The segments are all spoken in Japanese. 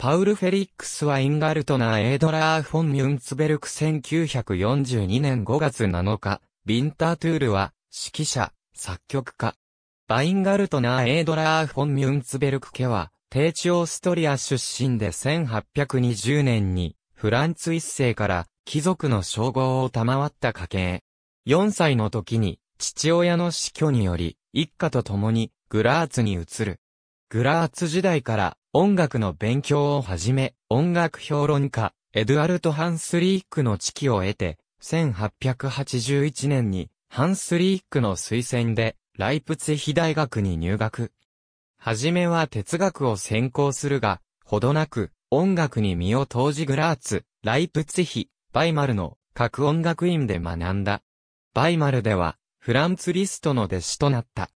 パウル・フェリックスはインガルトナー・エードラー・フォン・ミュンツベルク1942年5月7日、ビンタートゥールは、指揮者、作曲家。バインガルトナー・エードラー・フォン・ミュンツベルク家は、低地オーストリア出身で1820年に、フランツ一世から、貴族の称号を賜った家系。4歳の時に、父親の死去により、一家と共に、グラーツに移る。グラーツ時代から、音楽の勉強をはじめ、音楽評論家、エドゥアルト・ハンスリークの知識を得て、1881年に、ハンスリークの推薦で、ライプツィヒ大学に入学。はじめは哲学を専攻するが、ほどなく、音楽に身を投じグラーツ、ライプツィヒ、バイマルの各音楽院で学んだ。バイマルでは、フランツ・リストの弟子となった。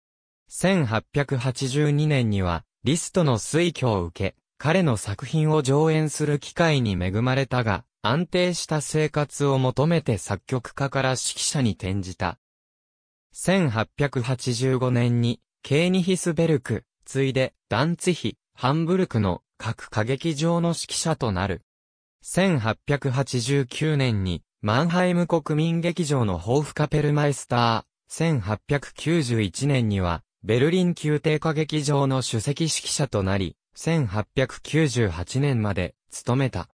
1882年には、リストの推挙を受け、彼の作品を上演する機会に恵まれたが、安定した生活を求めて作曲家から指揮者に転じた。1885年に、ケーニヒスベルク、ついで、ダンツヒ、ハンブルクの各歌劇場の指揮者となる。1889年に、マンハイム国民劇場のホーフカペルマイスター、1891年には、ベルリン宮廷歌劇場の首席指揮者となり、1898年まで務めた。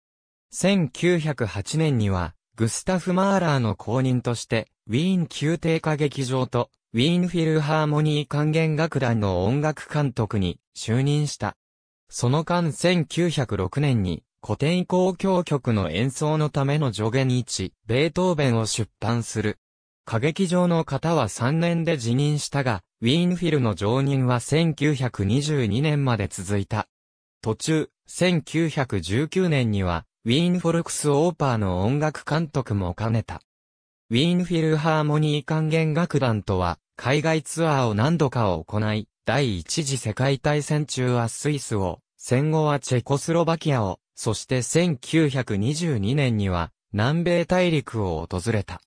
1908年には、グスタフ・マーラーの公認として、ウィーン宮廷歌劇場と、ウィーンフィルハーモニー管弦楽団の音楽監督に就任した。その間1906年に、古典交響曲の演奏のための助言1、ベートーベンを出版する。歌劇場の方は3年で辞任したが、ウィーンフィルの常任は1922年まで続いた。途中、1919年には、ウィーンフォルクスオーパーの音楽監督も兼ねた。ウィーンフィルハーモニー管弦楽団とは、海外ツアーを何度かを行い、第一次世界大戦中はスイスを、戦後はチェコスロバキアを、そして1922年には、南米大陸を訪れた。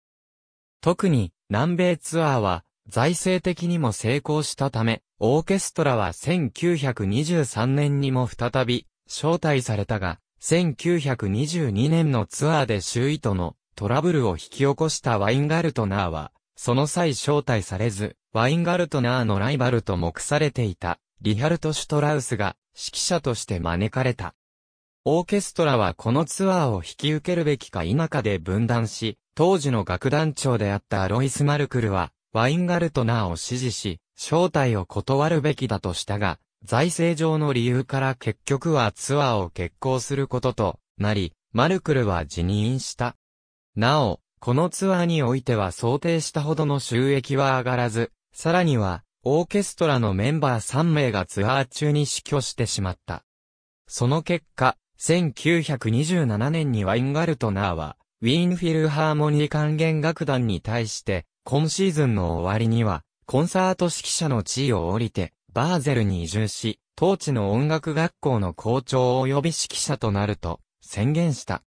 特に南米ツアーは財政的にも成功したため、オーケストラは1923年にも再び招待されたが、1922年のツアーで周囲とのトラブルを引き起こしたワインガルトナーは、その際招待されず、ワインガルトナーのライバルと目されていた、リハルト・シュトラウスが指揮者として招かれた。オーケストラはこのツアーを引き受けるべきか否かで分断し、当時の楽団長であったアロイス・マルクルは、ワインガルトナーを支持し、招待を断るべきだとしたが、財政上の理由から結局はツアーを決行することとなり、マルクルは辞任した。なお、このツアーにおいては想定したほどの収益は上がらず、さらには、オーケストラのメンバー3名がツアー中に死去してしまった。その結果、1927年にワインガルトナーは、ウィーンフィルハーモニー管弦楽団に対して、今シーズンの終わりには、コンサート指揮者の地位を降りて、バーゼルに移住し、当地の音楽学校の校長及び指揮者となると宣言した。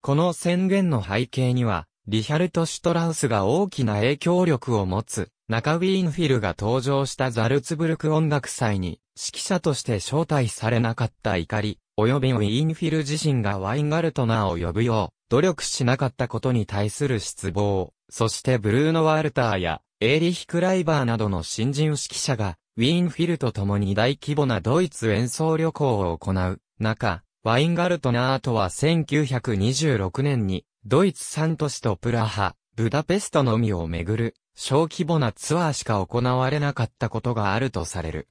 この宣言の背景には、リヒャルト・シュトラウスが大きな影響力を持つ、中ウィーンフィルが登場したザルツブルク音楽祭に、指揮者として招待されなかった怒り、及びウィーンフィル自身がワインガルトナーを呼ぶよう、努力しなかったことに対する失望、そしてブルーノ・ワルターやエーリヒ・クライバーなどの新人指揮者が、ウィーンフィルと共に大規模なドイツ演奏旅行を行う中、ワインガルトナートは1926年に、ドイツ3都市とプラハ、ブダペストのみを巡る、小規模なツアーしか行われなかったことがあるとされる。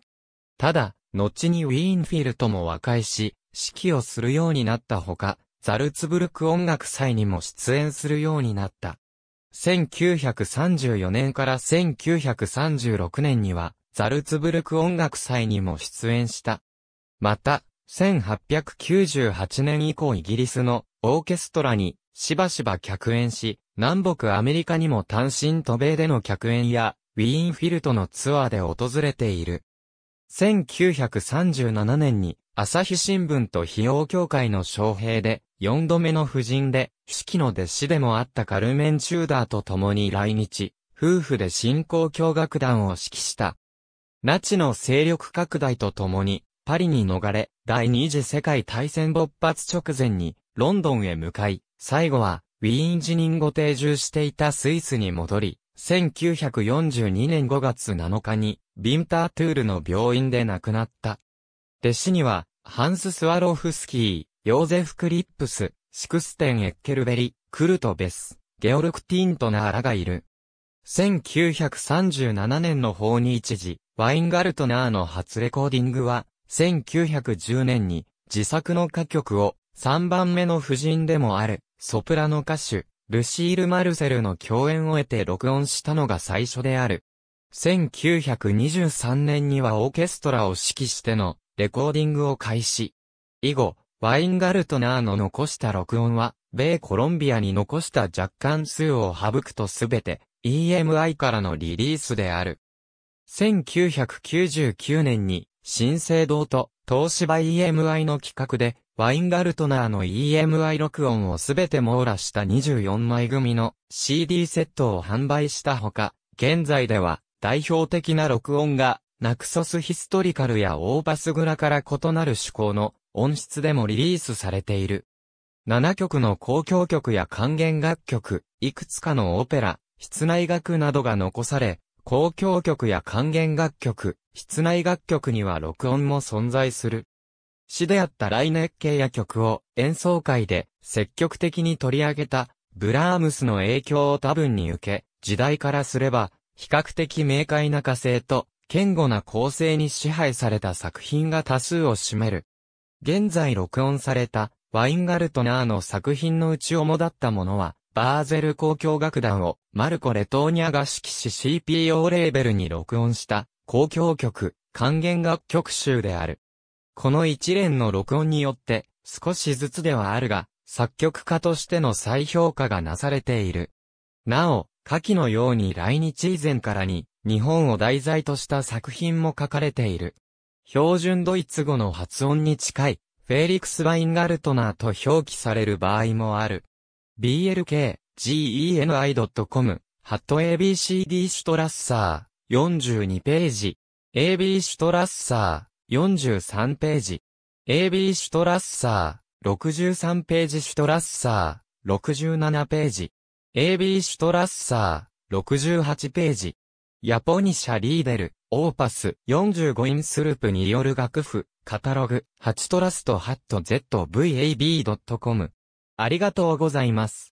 ただ、後にウィーンフィルとも和解し、指揮をするようになったほか、ザルツブルク音楽祭にも出演するようになった。1934年から1936年には、ザルツブルク音楽祭にも出演した。また、1898年以降イギリスのオーケストラにしばしば客演し、南北アメリカにも単身渡米での客演や、ウィーンフィルトのツアーで訪れている。1937年に朝日新聞と費用協会の招聘で4度目の夫人で、四季の弟子でもあったカルメン・チューダーと共に来日、夫婦で新興教楽団を指揮した。ナチの勢力拡大と共に、パリに逃れ、第二次世界大戦勃発直前に、ロンドンへ向かい、最後は、ウィーン辞任後定住していたスイスに戻り、1942年5月7日に、ビンタートゥールの病院で亡くなった。弟子には、ハンス・スワロフスキー、ヨーゼフ・クリップス、シクステン・エッケルベリ、クルト・ベス、ゲオルク・ティントナーらがいる。1937年のに一時、ワインガルトナーの初レコーディングは、1910年に自作の歌曲を3番目の夫人でもあるソプラノ歌手ルシール・マルセルの共演を得て録音したのが最初である。1923年にはオーケストラを指揮してのレコーディングを開始。以後、ワインガルトナーの残した録音は、米コロンビアに残した若干数を省くとすべて EMI からのリリースである。1999年に、新生堂と東芝 EMI の企画でワインガルトナーの EMI 録音をすべて網羅した24枚組の CD セットを販売したほか、現在では代表的な録音がナクソスヒストリカルやオーバスグラから異なる趣向の音質でもリリースされている。7曲の公共曲や還元楽曲、いくつかのオペラ、室内楽などが残され、公共曲や還元楽曲、室内楽曲には録音も存在する。詩であったライネッケや曲を演奏会で積極的に取り上げたブラームスの影響を多分に受け、時代からすれば比較的明快な歌声と堅固な構成に支配された作品が多数を占める。現在録音されたワインガルトナーの作品のうち主だったものは、バーゼル交響楽団をマルコ・レトーニャが指揮し CPO レーベルに録音した交響曲、還元楽曲集である。この一連の録音によって、少しずつではあるが、作曲家としての再評価がなされている。なお、下記のように来日以前からに、日本を題材とした作品も書かれている。標準ドイツ語の発音に近い、フェーリクス・バインガルトナーと表記される場合もある。blk, geni.com、ハット abcd シュトラッサー、42ページ。AB シュトラッサー、43ページ。AB シュトラッサー、63ページシュトラッサー、67ページ。AB シュトラッサー、68ページ。ヤポニシャリーデル、オーパス、45インスループによる楽譜、カタログ、8トラストハット ZVAB.com。ありがとうございます。